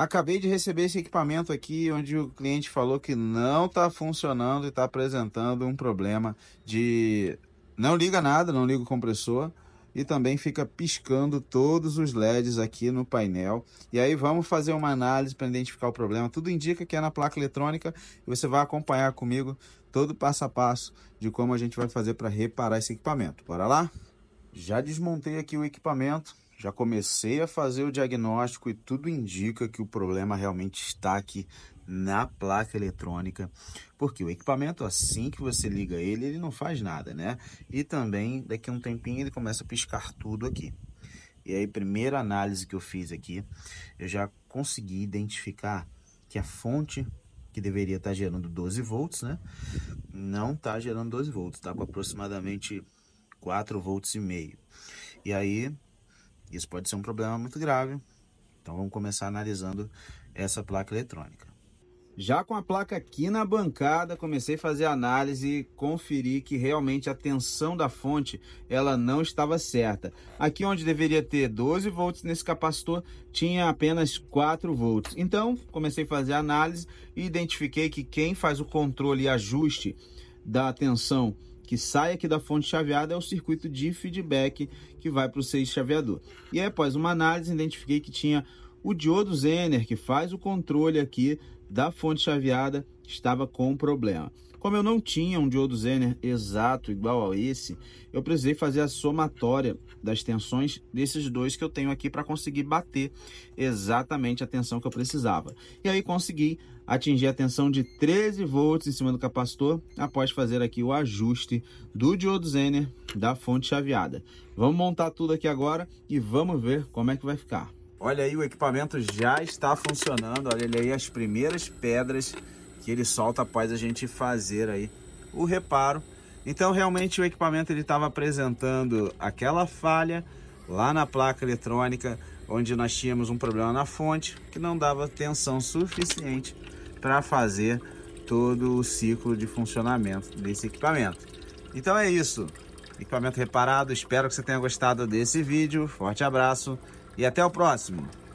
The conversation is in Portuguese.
Acabei de receber esse equipamento aqui onde o cliente falou que não está funcionando e está apresentando um problema de não liga nada, não liga o compressor e também fica piscando todos os LEDs aqui no painel. E aí vamos fazer uma análise para identificar o problema. Tudo indica que é na placa eletrônica e você vai acompanhar comigo todo o passo a passo de como a gente vai fazer para reparar esse equipamento. Bora lá? Já desmontei aqui o equipamento já comecei a fazer o diagnóstico e tudo indica que o problema realmente está aqui na placa eletrônica, porque o equipamento assim que você liga ele, ele não faz nada, né? E também daqui a um tempinho ele começa a piscar tudo aqui. E aí, primeira análise que eu fiz aqui, eu já consegui identificar que a fonte que deveria estar gerando 12 volts, né? Não está gerando 12 volts, está com aproximadamente 4 volts e meio. E aí, isso pode ser um problema muito grave. Então vamos começar analisando essa placa eletrônica. Já com a placa aqui na bancada, comecei a fazer análise e conferi que realmente a tensão da fonte ela não estava certa. Aqui onde deveria ter 12 volts nesse capacitor, tinha apenas 4 volts. Então, comecei a fazer análise e identifiquei que quem faz o controle e ajuste da tensão que sai aqui da fonte chaveada é o circuito de feedback que vai para o 6 chaveador. E aí, após uma análise, identifiquei que tinha o diodo Zener, que faz o controle aqui da fonte chaveada estava com um problema. Como eu não tinha um diodo Zener exato igual a esse, eu precisei fazer a somatória das tensões desses dois que eu tenho aqui para conseguir bater exatamente a tensão que eu precisava. E aí consegui atingir a tensão de 13 volts em cima do capacitor após fazer aqui o ajuste do diodo Zener da fonte chaveada. Vamos montar tudo aqui agora e vamos ver como é que vai ficar. Olha aí, o equipamento já está funcionando, olha aí as primeiras pedras que ele solta após a gente fazer aí o reparo. Então realmente o equipamento ele estava apresentando aquela falha lá na placa eletrônica, onde nós tínhamos um problema na fonte, que não dava tensão suficiente para fazer todo o ciclo de funcionamento desse equipamento. Então é isso, equipamento reparado, espero que você tenha gostado desse vídeo, forte abraço e até o próximo!